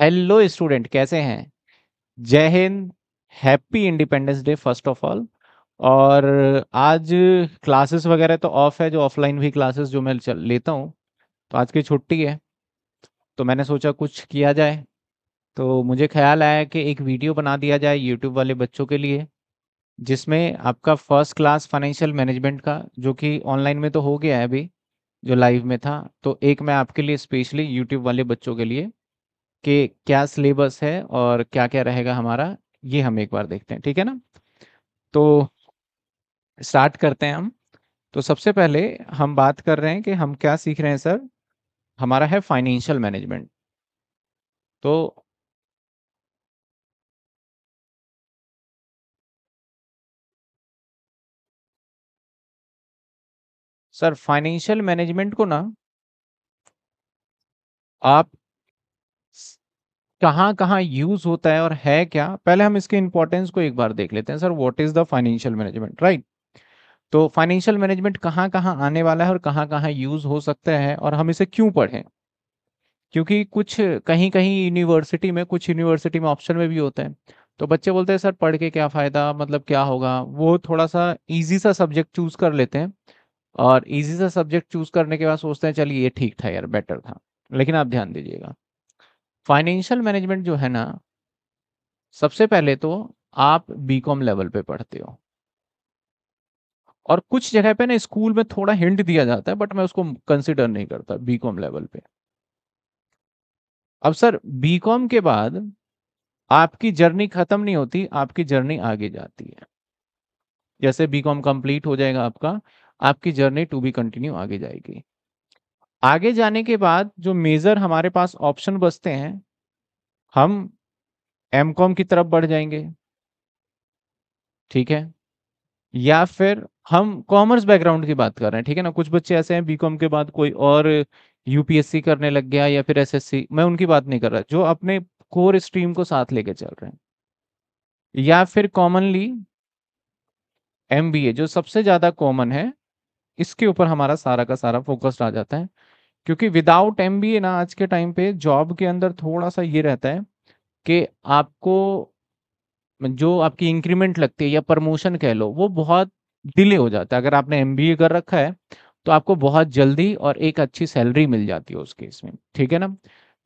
hello student कैसे हैं जय हिंद happy independence day first of all और आज क्लासेस वगैरह तो ऑफ है जो ऑफलाइन भी क्लासेस जो मैं लेता हूँ तो आज की छुट्टी है तो मैंने सोचा कुछ किया जाए तो मुझे ख्याल आया कि एक वीडियो बना दिया जाए यूट्यूब वाले बच्चों के लिए जिसमें आपका फर्स्ट क्लास फाइनेंशियल मैनेजमेंट का जो कि ऑनलाइन में तो हो गया है अभी जो लाइव में था तो एक मैं आपके लिए स्पेशली यूट्यूब वाले बच्चों के लिए कि क्या सिलेबस है और क्या क्या रहेगा हमारा ये हम एक बार देखते हैं ठीक है ना तो स्टार्ट करते हैं हम तो सबसे पहले हम बात कर रहे हैं कि हम क्या सीख रहे हैं सर हमारा है फाइनेंशियल मैनेजमेंट तो सर फाइनेंशियल मैनेजमेंट को ना आप कहाँ कहाँ यूज होता है और है क्या पहले हम इसके इंपॉर्टेंस को एक बार देख लेते हैं sir what is the financial management right तो फाइनेंशियल मैनेजमेंट कहाँ कहाँ आने वाला है और कहाँ कहाँ यूज हो सकता है और हम इसे क्यों पढ़ें क्योंकि कुछ कहीं कहीं यूनिवर्सिटी में कुछ यूनिवर्सिटी में ऑप्शन में भी होते हैं तो बच्चे बोलते हैं सर पढ़ के क्या फ़ायदा मतलब क्या होगा वो थोड़ा सा ईजी सा सब्जेक्ट चूज़ कर लेते हैं और ईजी सा सब्जेक्ट चूज़ करने के बाद सोचते हैं चलिए ये ठीक था यार बेटर था लेकिन आप ध्यान दीजिएगा फाइनेंशियल मैनेजमेंट जो है ना सबसे पहले तो आप बीकॉम लेवल पे पढ़ते हो और कुछ जगह पे ना स्कूल में थोड़ा हिंट दिया जाता है बट मैं उसको कंसिडर नहीं करता बीकॉम लेवल पे अब सर बीकॉम के बाद आपकी जर्नी खत्म नहीं होती आपकी जर्नी आगे जाती है जैसे बीकॉम कंप्लीट हो जाएगा आपका आपकी जर्नी टू बी कंटिन्यू आगे जाएगी आगे जाने के बाद जो मेजर हमारे पास ऑप्शन बचते हैं हम एम कॉम की तरफ बढ़ जाएंगे ठीक है या फिर हम कॉमर्स बैकग्राउंड की बात कर रहे हैं ठीक है ना कुछ बच्चे ऐसे हैं बीकॉम के बाद कोई और यूपीएससी करने लग गया या फिर एसएससी मैं उनकी बात नहीं कर रहा जो अपने कोर स्ट्रीम को साथ लेके चल रहे हैं या फिर कॉमनली एमबीए जो सबसे ज्यादा कॉमन है इसके ऊपर हमारा सारा का सारा फोकस आ जाता है क्योंकि विदाउट एम ना आज के टाइम पे जॉब के अंदर थोड़ा सा ये रहता है कि आपको जो आपकी इंक्रीमेंट लगती है या प्रमोशन कह लो वो बहुत डिले हो जाता है अगर आपने एम कर रखा है तो आपको बहुत जल्दी और एक अच्छी सैलरी मिल जाती है उस केस में ठीक है ना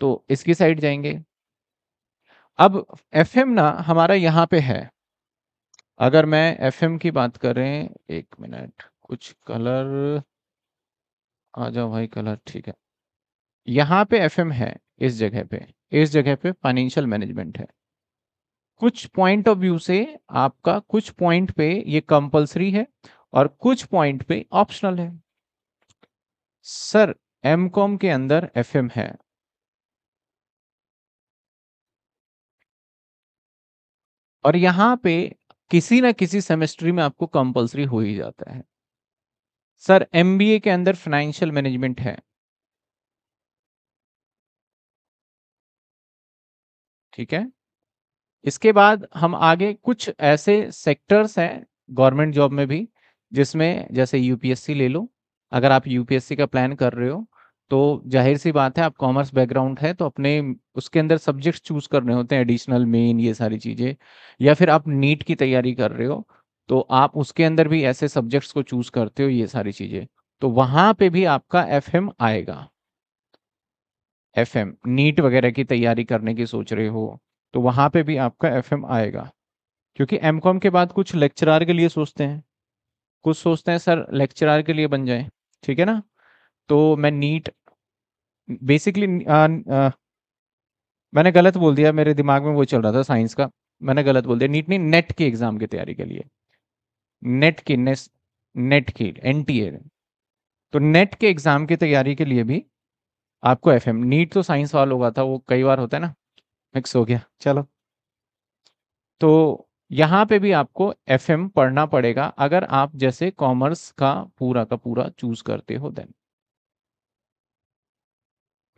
तो इसकी साइड जाएंगे अब एफ ना हमारा यहाँ पे है अगर मैं एफ की बात करें एक मिनट कुछ कलर आ जाओ भाई कलर ठीक है यहाँ पे एफएम है इस जगह पे इस जगह पे फाइनेंशियल मैनेजमेंट है कुछ पॉइंट ऑफ व्यू से आपका कुछ पॉइंट पे ये कंपलसरी है और कुछ पॉइंट पे ऑप्शनल है सर एम कॉम के अंदर एफ एम है और यहाँ पे किसी ना किसी सेमेस्ट्री में आपको कंपलसरी हो ही जाता है सर एमबीए के अंदर फाइनेंशियल मैनेजमेंट है ठीक है इसके बाद हम आगे कुछ ऐसे सेक्टर्स हैं गवर्नमेंट जॉब में भी जिसमें जैसे यूपीएससी ले लो अगर आप यूपीएससी का प्लान कर रहे हो तो जाहिर सी बात है आप कॉमर्स बैकग्राउंड है तो अपने उसके अंदर सब्जेक्ट्स चूज करने होते हैं एडिशनल मेन ये सारी चीज़ें या फिर आप नीट की तैयारी कर रहे हो तो आप उसके अंदर भी ऐसे सब्जेक्ट्स को चूज करते हो ये सारी चीजें तो वहां पे भी आपका एफएम आएगा एफएम नीट वगैरह की तैयारी करने की सोच रहे हो तो वहां पे भी आपका एफएम आएगा क्योंकि एमकॉम के बाद कुछ लेक्चरार के लिए सोचते हैं कुछ सोचते हैं सर लेक्चरार के लिए बन जाए ठीक है ना तो मैं नीट बेसिकली मैंने गलत बोल दिया मेरे दिमाग में वो चल रहा था साइंस का मैंने गलत बोल दिया नीट नहीं नेट के एग्जाम की तैयारी के लिए नेट की नेट की एन तो नेट के एग्जाम की तैयारी के लिए भी आपको एफ एम नीट तो साइंस वाला होगा था वो कई बार होता है ना मिक्स हो गया चलो तो यहाँ पे भी आपको एफ एम पढ़ना पड़ेगा अगर आप जैसे कॉमर्स का पूरा का पूरा चूज करते हो देन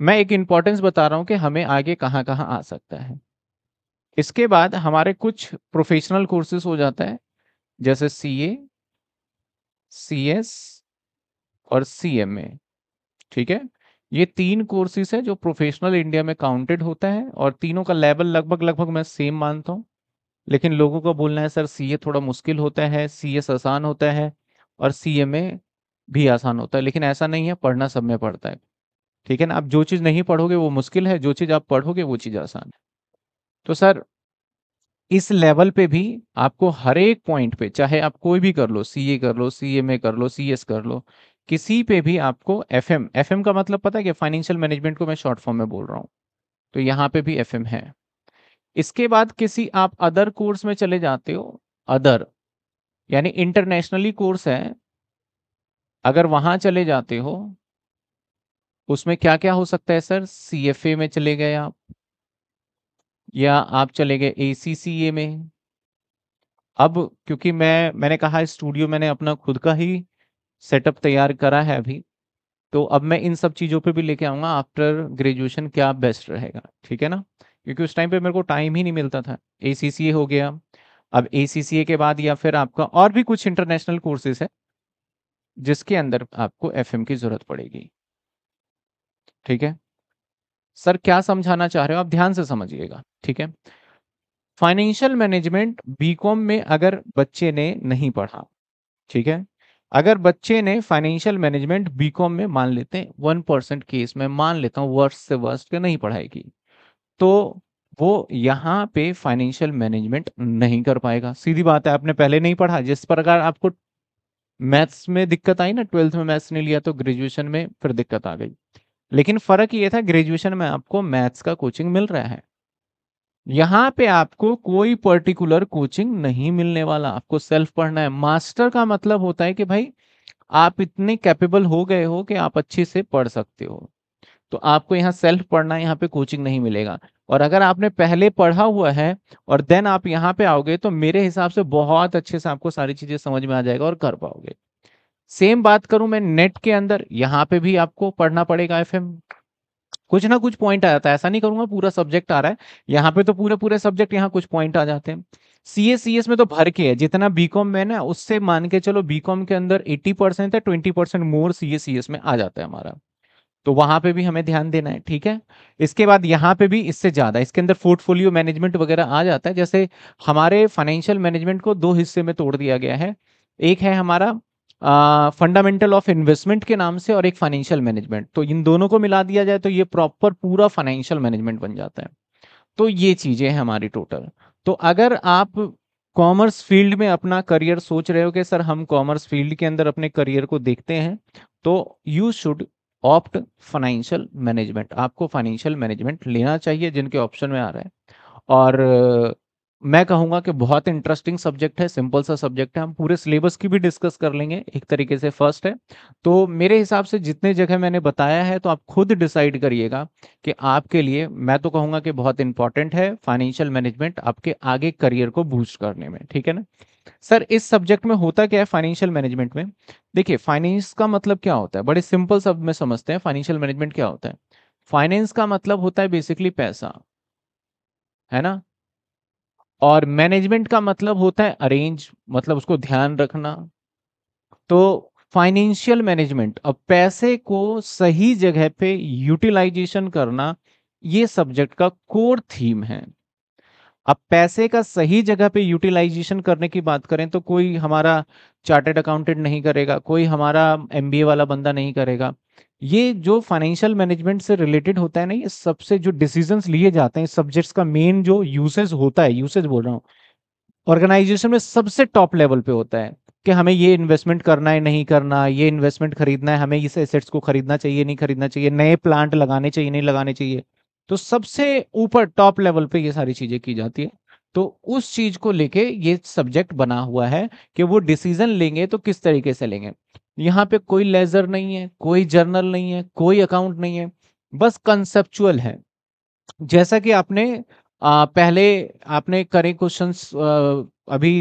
मैं एक इंपॉर्टेंस बता रहा हूँ कि हमें आगे कहाँ कहाँ आ सकता है इसके बाद हमारे कुछ प्रोफेशनल कोर्सेस हो जाता है जैसे सी ए सी एस और सी एम ए ठीक है ये तीन कोर्सेज है जो प्रोफेशनल इंडिया में काउंटेड होता है और तीनों का लेवल लगभग लगभग मैं सेम मानता हूँ लेकिन लोगों का बोलना है सर सी ए थोड़ा मुश्किल होता है सी एस आसान होता है और सी एम ए भी आसान होता है लेकिन ऐसा नहीं है पढ़ना सब में पड़ता है ठीक है ना आप जो चीज़ नहीं पढ़ोगे वो मुश्किल है जो चीज़ आप पढ़ोगे वो चीज़ आसान है तो सर इस लेवल पे भी आपको हर एक पॉइंट पे चाहे आप कोई भी कर लो सीए कर लो एम ए कर लो सीएस कर लो किसी पे भी आपको एफएम एफएम का मतलब पता है कि फाइनेंशियल मैनेजमेंट को मैं शॉर्ट फॉर्म में बोल रहा हूँ तो यहाँ पे भी एफएम है इसके बाद किसी आप अदर कोर्स में चले जाते हो अदर यानी इंटरनेशनली कोर्स है अगर वहां चले जाते हो उसमें क्या क्या हो सकता है सर सी में चले गए आप या आप चले गए ए में अब क्योंकि मैं मैंने कहा स्टूडियो मैंने अपना खुद का ही सेटअप तैयार करा है अभी तो अब मैं इन सब चीज़ों पे भी लेके आऊँगा आफ्टर ग्रेजुएशन क्या बेस्ट रहेगा ठीक है ना क्योंकि उस टाइम पे मेरे को टाइम ही नहीं मिलता था ए हो गया अब ए के बाद या फिर आपका और भी कुछ इंटरनेशनल कोर्सेज है जिसके अंदर आपको एफ की ज़रूरत पड़ेगी ठीक है सर क्या समझाना चाह रहे हो आप ध्यान से समझिएगा ठीक है फाइनेंशियल मैनेजमेंट बीकॉम में अगर बच्चे ने नहीं पढ़ा ठीक है अगर बच्चे ने फाइनेंशियल मैनेजमेंट बीकॉम में मान लेते हैं वन परसेंट केस में मान लेता हूं वर्ष से वर्ष के नहीं पढ़ाएगी तो वो यहाँ पे फाइनेंशियल मैनेजमेंट नहीं कर पाएगा सीधी बात है आपने पहले नहीं पढ़ा जिस प्रकार आपको मैथ्स में दिक्कत आई ना ट्वेल्थ में मैथ्स नहीं लिया तो ग्रेजुएशन में फिर दिक्कत आ गई लेकिन फर्क ये था ग्रेजुएशन में आपको मैथ्स का कोचिंग मिल रहा है यहाँ पे आपको कोई पर्टिकुलर कोचिंग नहीं मिलने वाला आपको सेल्फ पढ़ना है मास्टर का मतलब होता है कि भाई आप इतने कैपेबल हो गए हो कि आप अच्छे से पढ़ सकते हो तो आपको यहाँ सेल्फ पढ़ना है यहाँ पे कोचिंग नहीं मिलेगा और अगर आपने पहले पढ़ा हुआ है और देन आप यहाँ पे आओगे तो मेरे हिसाब से बहुत अच्छे से आपको सारी चीजें समझ में आ जाएगा और कर पाओगे सेम बात करूं मैं नेट के अंदर यहाँ पे भी आपको पढ़ना पड़ेगा एफ कुछ ना कुछ पॉइंट आ जाता है ऐसा नहीं करूंगा पूरा सब्जेक्ट आ रहा है यहाँ पे तो पूरे पूरे सब्जेक्ट यहाँ कुछ पॉइंट आ जाते हैं सीए में तो भर के है जितना बीकॉम में ना उससे मान के चलो बीकॉम के अंदर 80 परसेंट है ट्वेंटी परसेंट मोर सीए में आ जाता है हमारा तो वहां पे भी हमें ध्यान देना है ठीक है इसके बाद यहाँ पे भी इससे ज्यादा इसके अंदर पोर्टफोलियो मैनेजमेंट वगैरह आ जाता है जैसे हमारे फाइनेंशियल मैनेजमेंट को दो हिस्से में तोड़ दिया गया है एक है हमारा फंडामेंटल ऑफ इन्वेस्टमेंट के नाम से और एक फाइनेंशियल मैनेजमेंट तो इन दोनों को मिला दिया जाए तो ये प्रॉपर पूरा फाइनेंशियल मैनेजमेंट बन जाता है तो ये चीज़ें हैं हमारी टोटल तो अगर आप कॉमर्स फील्ड में अपना करियर सोच रहे हो कि सर हम कॉमर्स फील्ड के अंदर अपने करियर को देखते हैं तो you should opt financial management आपको फाइनेंशियल मैनेजमेंट लेना चाहिए जिनके ऑप्शन में आ रहा है और मैं कहूंगा कि बहुत इंटरेस्टिंग सब्जेक्ट है सिंपल सा सब्जेक्ट है हम पूरे सिलेबस की भी डिस्कस कर लेंगे एक तरीके से फर्स्ट है तो मेरे हिसाब से जितने जगह मैंने बताया है तो आप खुद डिसाइड करिएगा कि आपके लिए मैं तो कहूंगा कि बहुत इंपॉर्टेंट है फाइनेंशियल मैनेजमेंट आपके आगे करियर को बूस्ट करने में ठीक है ना सर इस सब्जेक्ट में होता क्या है फाइनेंशियल मैनेजमेंट में देखिए फाइनेंस का मतलब क्या होता है बड़े सिंपल शब्द में समझते हैं फाइनेंशियल मैनेजमेंट क्या होता है फाइनेंस का मतलब होता है बेसिकली पैसा है ना और मैनेजमेंट का मतलब होता है अरेंज मतलब उसको ध्यान रखना तो फाइनेंशियल मैनेजमेंट अब पैसे को सही जगह पे यूटिलाइजेशन करना ये सब्जेक्ट का कोर थीम है अब पैसे का सही जगह पे यूटिलाइजेशन करने की बात करें तो कोई हमारा चार्टेड अकाउंटेंट नहीं करेगा कोई हमारा एमबीए वाला बंदा नहीं करेगा ये जो फाइनेंशियल मैनेजमेंट से रिलेटेड होता है ना ये सबसे जो डिसीजन लिए जाते हैं सब्जेक्ट्स का मेन जो यूसेज होता है यूसेज बोल रहा हूँ ऑर्गेनाइजेशन में सबसे टॉप लेवल पे होता है कि हमें ये इन्वेस्टमेंट करना है नहीं करना ये इन्वेस्टमेंट खरीदना है हमें इस एसेट्स को खरीदना चाहिए नहीं खरीदना चाहिए नए प्लांट लगाने चाहिए नहीं लगाने चाहिए तो सबसे ऊपर टॉप लेवल पे ये सारी चीजें की जाती है तो उस चीज को लेके ये सब्जेक्ट बना हुआ है कि वो डिसीजन लेंगे तो किस तरीके से लेंगे यहाँ पे कोई लेजर नहीं है कोई जर्नल नहीं है कोई अकाउंट नहीं है बस कंसेप्चुअल है जैसा कि आपने आ, पहले आपने करे क्वेश्चन अभी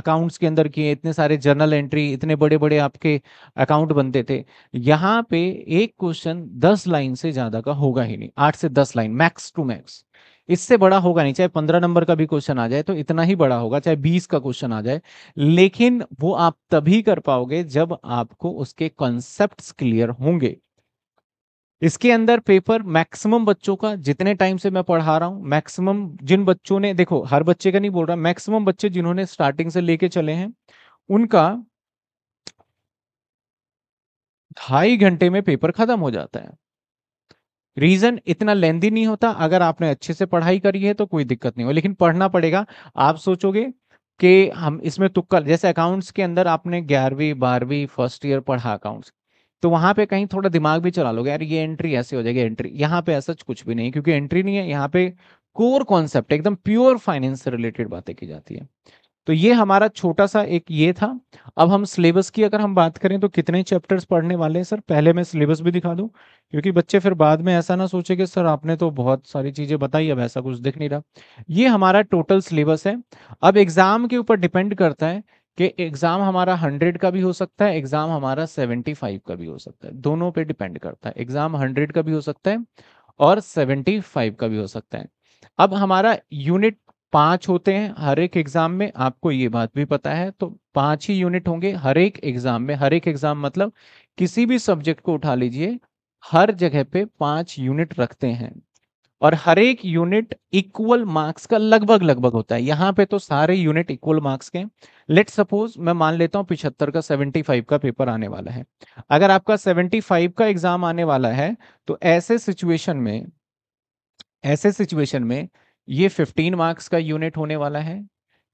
अकाउंट्स के अंदर किए इतने सारे जर्नल एंट्री इतने बड़े बड़े आपके अकाउंट बनते थे यहाँ पे एक क्वेश्चन दस लाइन से ज्यादा का होगा ही नहीं आठ से दस लाइन मैक्स टू मैक्स इससे बड़ा होगा नहीं चाहे पंद्रह नंबर का भी क्वेश्चन आ जाए तो इतना ही बड़ा होगा चाहे बीस का क्वेश्चन आ जाए लेकिन वो आप तभी कर पाओगे जब आपको उसके कॉन्सेप्ट क्लियर होंगे इसके अंदर पेपर मैक्सिमम बच्चों का जितने टाइम से मैं पढ़ा रहा हूं मैक्सिमम जिन बच्चों ने देखो हर बच्चे का नहीं बोल रहा मैक्सिमम बच्चे जिन्होंने स्टार्टिंग से लेके चले हैं उनका ढाई घंटे में पेपर खत्म हो जाता है रीजन इतना लेंदी नहीं होता अगर आपने अच्छे से पढ़ाई करी है तो कोई दिक्कत नहीं हो लेकिन पढ़ना पड़ेगा आप सोचोगे कि हम इसमें तुक्का जैसे अकाउंट्स के अंदर आपने ग्यारहवीं बारहवीं फर्स्ट ईयर पढ़ा अकाउंट्स तो वहां पे कहीं थोड़ा दिमाग भी चला लोगे यार ये एंट्री ऐसे हो जाएगी एंट्री यहाँ पे ऐसा कुछ भी नहीं क्योंकि एंट्री नहीं है यहाँ पे कोर कॉन्सेप्ट एकदम प्योर फाइनेंस से रिलेटेड बातें की जाती है तो ये हमारा छोटा सा एक ये था अब हम सिलेबस की अगर हम बात करें तो कितने चैप्टर्स पढ़ने वाले हैं सर पहले मैं सिलेबस भी दिखा दूं क्योंकि बच्चे फिर बाद में ऐसा ना सोचे कि सर आपने तो बहुत सारी चीज़ें बताई अब ऐसा कुछ दिख नहीं रहा ये हमारा टोटल सिलेबस है अब एग्ज़ाम के ऊपर डिपेंड करता है कि एग्ज़ाम हमारा हंड्रेड का भी हो सकता है एग्ज़ाम हमारा सेवेंटी फाइव का भी हो सकता है दोनों पे डिपेंड करता है एग्ज़ाम हंड्रेड का भी हो सकता है और सेवेंटी फाइव का भी हो सकता है अब हमारा यूनिट पांच होते हैं हर एक एग्जाम में आपको ये बात भी पता है तो पांच ही यूनिट होंगे हर एक एग्जाम में हर एक एग्जाम मतलब किसी भी सब्जेक्ट को उठा लीजिए हर जगह पे पांच यूनिट रखते हैं और हर एक यूनिट इक्वल मार्क्स का लगभग लगभग होता है यहाँ पे तो सारे यूनिट इक्वल मार्क्स के लेट सपोज मैं मान लेता हूँ पिछहत्तर का 75 का पेपर आने वाला है अगर आपका 75 का एग्जाम आने वाला है तो ऐसे सिचुएशन में ऐसे सिचुएशन में ये 15 मार्क्स का यूनिट होने वाला है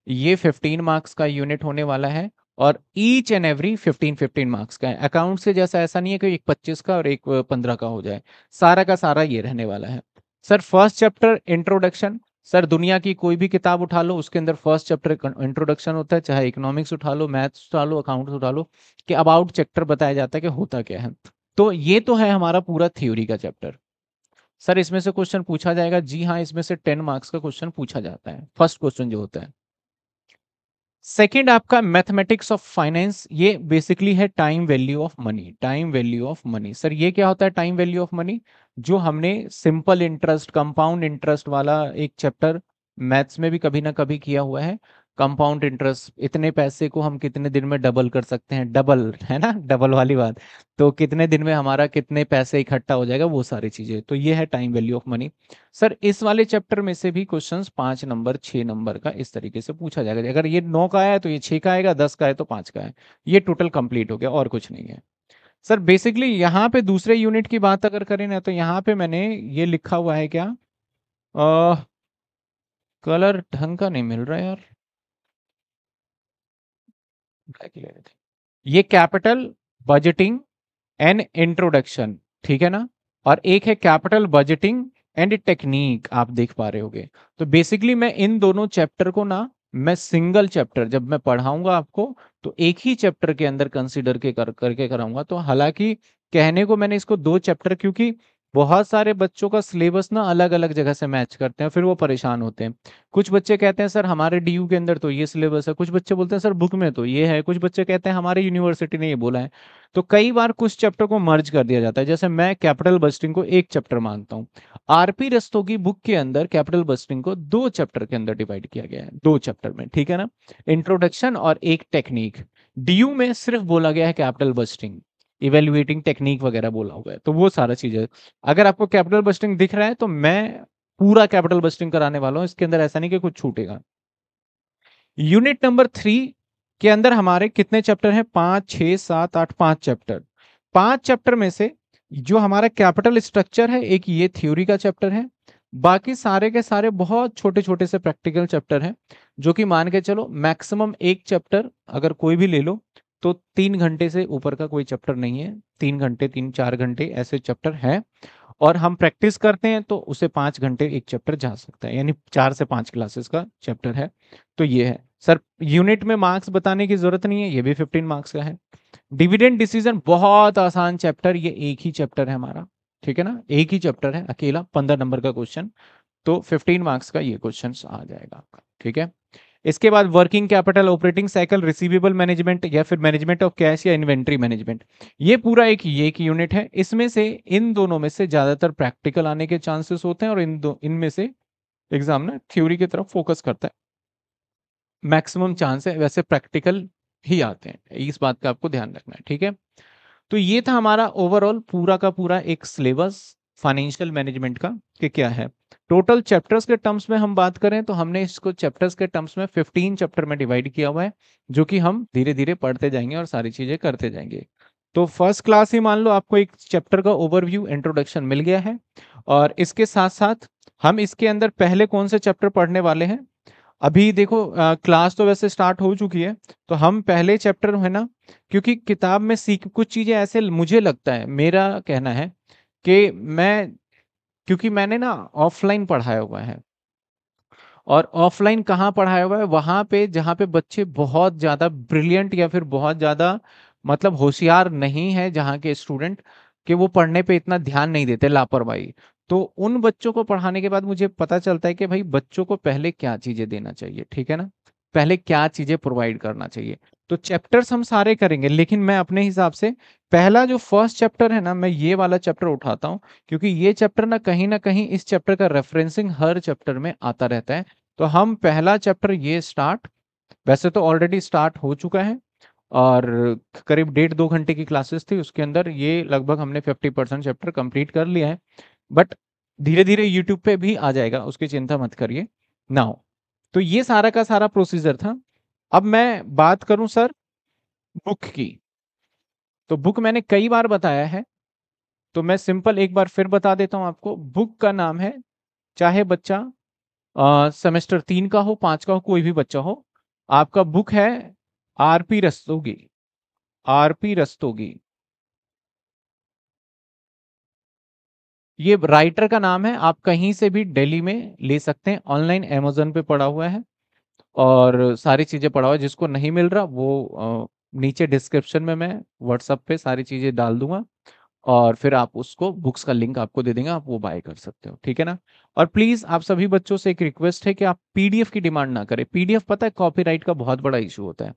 ये 15 मार्क्स का यूनिट होने वाला है और ईच एंड एवरी 15 15 मार्क्स का है अकाउंट से जैसा ऐसा नहीं है कि एक 25 का और एक 15 का हो जाए सारा का सारा ये रहने वाला है sir first chapter introduction sir दुनिया की कोई भी किताब उठा लो उसके अंदर फर्स्ट चैप्टर इंट्रोडक्शन होता है चाहे इकोनॉमिक्स उठा लो मैथ्स उठा लो अकाउंट्स उठा लो कि अबाउट चैप्टर बताया जाता है कि होता क्या है तो ये तो है हमारा पूरा थ्योरी का चैप्टर सर इसमें से क्वेश्चन पूछा जाएगा जी हाँ इसमें से टेन मार्क्स का क्वेश्चन पूछा जाता है फर्स्ट क्वेश्चन जो होता है सेकेंड आपका मैथमेटिक्स ऑफ फाइनेंस ये बेसिकली है time value of money time value of money sir ये क्या होता है टाइम वैल्यू ऑफ मनी जो हमने सिंपल इंटरेस्ट कंपाउंड इंटरेस्ट वाला एक चैप्टर मैथ्स में भी कभी ना कभी किया हुआ है कंपाउंड इंटरेस्ट इतने पैसे को हम कितने दिन में डबल कर सकते हैं डबल है ना डबल वाली बात तो कितने दिन में हमारा कितने पैसे इकट्ठा हो जाएगा वो सारी चीजें तो ये है time value of money sir इस वाले चैप्टर में से भी क्वेश्चन पांच नंबर छह नंबर का इस तरीके से पूछा जाएगा अगर ये नौ का है तो ये छह का आएगा दस का है तो पांच का है ये टोटल कंप्लीट हो गया और कुछ नहीं है सर बेसिकली यहाँ पे दूसरे यूनिट की बात अगर करें ना तो यहाँ पे मैंने ये लिखा हुआ है क्या आ, कलर ढंग का नहीं मिल रहा यार ये कैपिटल बजटिंग एंड इंट्रोडक्शन ठीक है ना और एक है कैपिटल बजटिंग एंड टेक्निक आप देख पा रहे होगे तो बेसिकली मैं इन दोनों चैप्टर को ना मैं सिंगल चैप्टर जब मैं पढ़ाऊंगा आपको तो एक ही चैप्टर के अंदर कंसीडर के कर करके कराऊंगा तो हालांकि कहने को मैंने इसको दो चैप्टर क्योंकि बहुत सारे बच्चों का सिलेबस ना अलग अलग जगह से मैच करते हैं फिर वो परेशान होते हैं कुछ बच्चे कहते हैं सर हमारे डी के अंदर तो ये सिलेबस है कुछ बच्चे बोलते हैं सर बुक में तो ये है कुछ बच्चे कहते हैं हमारे यूनिवर्सिटी ने ये बोला है तो कई बार कुछ चैप्टर को मर्ज कर दिया जाता है जैसे मैं कैपिटल बस्टिंग को एक चैप्टर मानता हूँ आरपी रस्तों की बुक के अंदर कैपिटल बस्टिंग को दो चैप्टर के अंदर डिवाइड किया गया है दो चैप्टर में ठीक है ना इंट्रोडक्शन और एक टेक्निक डीयू में सिर्फ बोला गया है कैपिटल बस्टिंग इवेल्युएटिंग टेक्निक वगैरह बोला हुआ है तो वो सारा चीज है अगर आपको कैपिटल बस्टिंग दिख रहा है तो मैं पूरा कैपिटल बस्टिंग कराने वाला हूँ इसके अंदर ऐसा नहीं कि कुछ छूटेगा यूनिट नंबर थ्री के अंदर हमारे कितने चैप्टर हैं पांच छह सात आठ पांच चैप्टर पांच चैप्टर में से जो हमारा कैपिटल स्ट्रक्चर है एक ये थ्योरी का चैप्टर है बाकी सारे के सारे बहुत छोटे छोटे से प्रैक्टिकल चैप्टर हैं जो कि मान के चलो मैक्सिमम एक चैप्टर अगर कोई भी ले लो तो तीन घंटे से ऊपर का कोई चैप्टर नहीं है तीन घंटे तीन चार घंटे ऐसे चैप्टर हैं और हम प्रैक्टिस करते हैं तो उसे पाँच घंटे एक चैप्टर जा सकता है यानी चार से पाँच क्लासेस का चैप्टर है तो ये है सर यूनिट में मार्क्स बताने की जरूरत नहीं है ये भी फिफ्टीन मार्क्स का है डिविडेंट डिसीजन बहुत आसान चैप्टर ये एक ही चैप्टर है हमारा ठीक है ना एक ही चैप्टर है अकेला पंद्रह नंबर का क्वेश्चन तो फिफ्टीन मार्क्स का ये क्वेश्चन आ जाएगा आपका ठीक है इसके बाद working capital operating cycle receivable management या फिर मैनेजमेंट ऑफ कैश या इन्वेंट्री मैनेजमेंट ये पूरा एक ये एक यूनिट है इसमें से इन दोनों में से ज़्यादातर प्रैक्टिकल आने के चांसेस होते हैं और इन दो इनमें से एग्जाम ना थ्योरी की तरफ फोकस करता है मैक्सिमम चांस है वैसे प्रैक्टिकल ही आते हैं इस बात का आपको ध्यान रखना है ठीक है तो ये था हमारा ओवरऑल पूरा का पूरा एक सिलेबस फाइनेंशियल मैनेजमेंट का कि क्या है टोटल चैप्टर्स के टर्म्स में हम बात करें तो हमने इसको चैप्टर्स के टर्म्स में 15 चैप्टर में डिवाइड किया हुआ है जो कि हम धीरे धीरे पढ़ते जाएंगे और सारी चीजें करते जाएंगे तो फर्स्ट क्लास ही मान लो आपको एक चैप्टर का ओवरव्यू इंट्रोडक्शन मिल गया है और इसके साथ साथ हम इसके अंदर पहले कौन से चैप्टर पढ़ने वाले हैं अभी देखो आ, क्लास तो वैसे स्टार्ट हो चुकी है तो हम पहले चैप्टर है ना क्योंकि किताब में सीख कुछ चीज़ें ऐसे मुझे लगता है मेरा कहना है कि मैं क्योंकि मैंने ना ऑफलाइन पढ़ाया हुआ है और ऑफलाइन कहाँ पढ़ाया हुआ है वहां पे जहाँ पे बच्चे बहुत ज्यादा ब्रिलियंट या फिर बहुत ज्यादा मतलब होशियार नहीं है जहाँ के स्टूडेंट कि वो पढ़ने पे इतना ध्यान नहीं देते लापरवाही तो उन बच्चों को पढ़ाने के बाद मुझे पता चलता है कि भाई बच्चों को पहले क्या चीजें देना चाहिए ठीक है ना पहले क्या चीजें प्रोवाइड करना चाहिए तो चैप्टर्स हम सारे करेंगे लेकिन मैं अपने हिसाब से पहला जो फर्स्ट चैप्टर है ना मैं ये वाला चैप्टर उठाता हूँ क्योंकि ये चैप्टर ना कहीं ना कहीं इस चैप्टर का रेफरेंसिंग हर चैप्टर में आता रहता है तो हम पहला चैप्टर ये स्टार्ट वैसे तो ऑलरेडी स्टार्ट हो चुका है और करीब डेढ़ दो घंटे की क्लासेस थी उसके अंदर ये लगभग हमने फिफ्टी परसेंट चैप्टर कंप्लीट कर लिया है बट धीरे धीरे यूट्यूब पे भी आ जाएगा उसकी चिंता मत करिए ना हो तो ये सारा का सारा प्रोसीजर था अब मैं बात करूं सर बुक की तो बुक मैंने कई बार बताया है तो मैं सिंपल एक बार फिर बता देता हूं आपको बुक का नाम है चाहे बच्चा आ, सेमेस्टर तीन का हो पांच का हो कोई भी बच्चा हो आपका बुक है आरपी रस्तोगी आरपी रस्तोगी ये राइटर का नाम है आप कहीं से भी दिल्ली में ले सकते हैं ऑनलाइन अमेजोन पे पड़ा हुआ है और सारी चीज़ें पढ़ाओ जिसको नहीं मिल रहा वो नीचे डिस्क्रिप्शन में मैं व्हाट्सअप पे सारी चीज़ें डाल दूंगा और फिर आप उसको बुक्स का लिंक आपको दे देंगे आप वो बाय कर सकते हो ठीक है ना और प्लीज आप सभी बच्चों से एक रिक्वेस्ट है कि आप पीडीएफ की डिमांड ना करें पीडीएफ पता है कॉपीराइट का बहुत बड़ा इशू होता है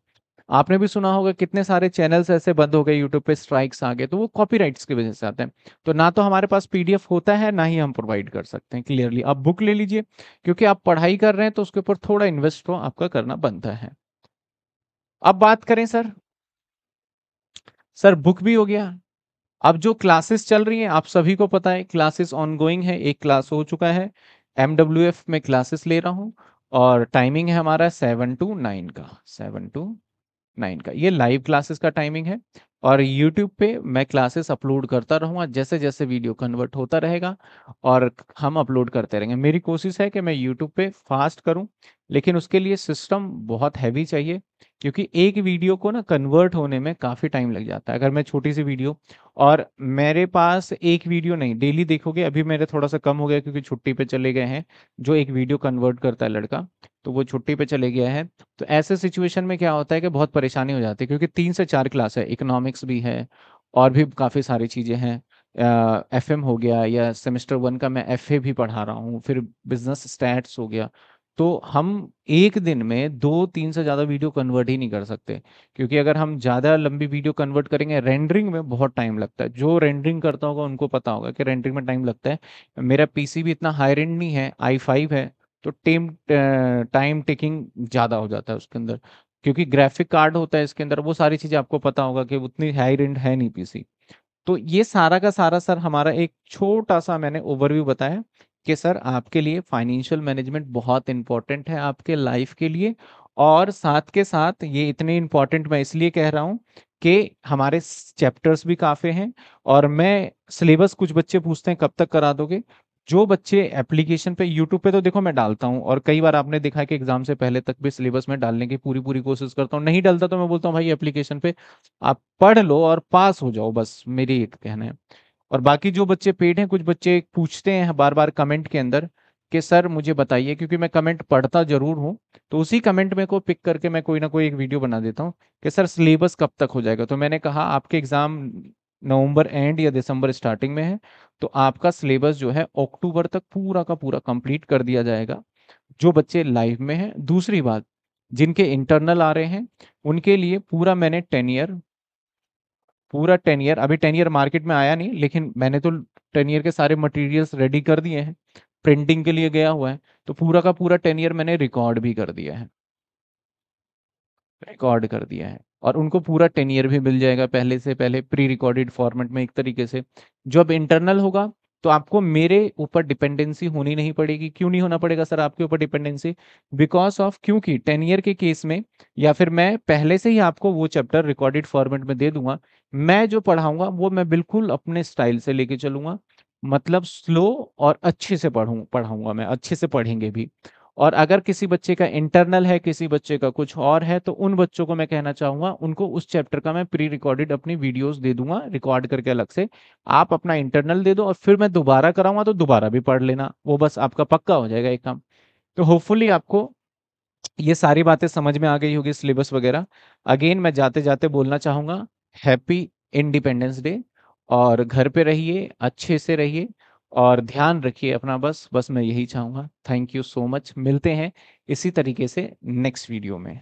आपने भी सुना होगा कितने सारे चैनल्स ऐसे बंद हो गए यूट्यूब पे स्ट्राइक्स आ गए तो वो कॉपीराइट्स की वजह से आते हैं तो ना तो हमारे पास पीडीएफ होता है ना ही हम प्रोवाइड कर सकते हैं क्लियरली आप बुक ले लीजिए क्योंकि आप पढ़ाई कर रहे हैं तो उसके ऊपर थोड़ा इन्वेस्ट तो आपका करना बनता है अब बात करें सर सर बुक भी हो गया अब जो क्लासेस चल रही हैं आप सभी को पता है क्लासेस ऑनगोइंग है एक क्लास हो चुका है एम में क्लासेस ले रहा हूं और टाइमिंग है हमारा सेवन टू नाइन का सेवन टू नाइन का ये लाइव क्लासेस का टाइमिंग है और यूट्यूब पे मैं क्लासेस अपलोड करता रहूँगा जैसे जैसे वीडियो कन्वर्ट होता रहेगा और हम अपलोड करते रहेंगे मेरी कोशिश है कि मैं यूट्यूब पे फास्ट करूँ लेकिन उसके लिए सिस्टम बहुत हैवी चाहिए क्योंकि एक वीडियो को ना कन्वर्ट होने में काफ़ी टाइम लग जाता है अगर मैं छोटी सी वीडियो और मेरे पास एक वीडियो नहीं डेली देखोगे अभी मेरे थोड़ा सा कम हो गया क्योंकि छुट्टी पे चले गए हैं जो एक वीडियो कन्वर्ट करता है लड़का तो वो छुट्टी पे चले गया है तो ऐसे सिचुएशन में क्या होता है कि बहुत परेशानी हो जाती है क्योंकि तीन से चार क्लास है इकोनॉमिक्स भी है और भी काफ़ी सारी चीज़ें हैं एफ uh, हो गया या सेमेस्टर वन का मैं एफ भी पढ़ा रहा हूँ फिर बिजनेस स्टैट्स हो गया तो हम एक दिन में दो तीन से ज़्यादा वीडियो कन्वर्ट ही नहीं कर सकते क्योंकि अगर हम ज़्यादा लंबी वीडियो कन्वर्ट करेंगे रेंडरिंग में बहुत टाइम लगता है जो रेंडरिंग करता होगा उनको पता होगा कि रेंडरिंग में टाइम लगता है मेरा पीसी भी इतना हाई रेंड नहीं है आई फाइव है तो टेम टाइम टेकिंग ज़्यादा हो जाता है उसके अंदर क्योंकि ग्राफिक कार्ड होता है इसके अंदर वो सारी चीज़ें आपको पता होगा कि उतनी हाई रेंड है नहीं पीसी तो ये सारा का सारा सर हमारा एक छोटा सा मैंने ओवरव्यू बताया कि सर आपके लिए फाइनेंशियल मैनेजमेंट बहुत इंपॉर्टेंट है आपके लाइफ के लिए और साथ के साथ ये इतने इंपॉर्टेंट मैं इसलिए कह रहा हूँ कि हमारे चैप्टर्स भी काफ़ी हैं और मैं सिलेबस कुछ बच्चे पूछते हैं कब तक करा दोगे जो बच्चे एप्लीकेशन पे यूट्यूब पे तो देखो मैं डालता हूँ और कई बार आपने देखा है कि एग्जाम से पहले तक भी सिलेबस में डालने की पूरी पूरी कोशिश करता हूँ नहीं डालता तो मैं बोलता हूँ भाई एप्लीकेशन पे आप पढ़ लो और पास हो जाओ बस मेरी एक कहना है और बाकी जो बच्चे पेड हैं कुछ बच्चे पूछते हैं बार बार कमेंट के अंदर कि सर मुझे बताइए क्योंकि मैं कमेंट पढ़ता जरूर हूँ तो उसी कमेंट में को पिक करके मैं कोई ना कोई एक वीडियो बना देता हूँ कि सर सिलेबस कब तक हो जाएगा तो मैंने कहा आपके एग्जाम नवंबर एंड या दिसंबर स्टार्टिंग में है तो आपका सिलेबस जो है अक्टूबर तक पूरा का पूरा कंप्लीट कर दिया जाएगा जो बच्चे लाइव में हैं दूसरी बात जिनके इंटरनल आ रहे हैं उनके लिए पूरा मैंने टेन ईयर पूरा टेन ईयर अभी टेन ईयर मार्केट में आया नहीं लेकिन मैंने तो टेन ईयर के सारे मटेरियल्स रेडी कर दिए हैं प्रिंटिंग के लिए गया हुआ है तो पूरा का पूरा टेन ईयर मैंने रिकॉर्ड भी कर दिया है रिकॉर्ड कर दिया है और उनको पूरा टेन ईयर भी मिल जाएगा पहले से पहले प्री रिकॉर्डेड फॉर्मेट में एक तरीके से जो अब इंटरनल होगा तो आपको मेरे ऊपर डिपेंडेंसी होनी नहीं पड़ेगी क्यों नहीं होना पड़ेगा सर आपके ऊपर डिपेंडेंसी बिकॉज ऑफ क्योंकि टेन ईयर के केस में या फिर मैं पहले से ही आपको वो चैप्टर रिकॉर्डेड फॉर्मेट में दे दूंगा मैं जो पढ़ाऊंगा वो मैं बिल्कुल अपने स्टाइल से लेके चलूंगा मतलब स्लो और अच्छे से पढ़ू पढ़ाऊंगा मैं अच्छे से पढ़ेंगे भी और अगर किसी बच्चे का इंटरनल है किसी बच्चे का कुछ और है तो उन बच्चों को मैं कहना चाहूंगा उनको उस चैप्टर का मैं प्री रिकॉर्डेड अपनी वीडियोस दे दूंगा रिकॉर्ड करके अलग से आप अपना इंटरनल दे दो और फिर मैं दोबारा कराऊंगा तो दोबारा भी पढ़ लेना वो बस आपका पक्का हो जाएगा एक काम तो होपफुली आपको ये सारी बातें समझ में आ गई होगी सिलेबस वगैरह अगेन मैं जाते जाते बोलना चाहूंगा हैप्पी इंडिपेंडेंस डे और घर पे रहिए अच्छे से रहिए और ध्यान रखिए अपना बस बस मैं यही चाहूँगा थैंक यू सो मच मिलते हैं इसी तरीके से नेक्स्ट वीडियो में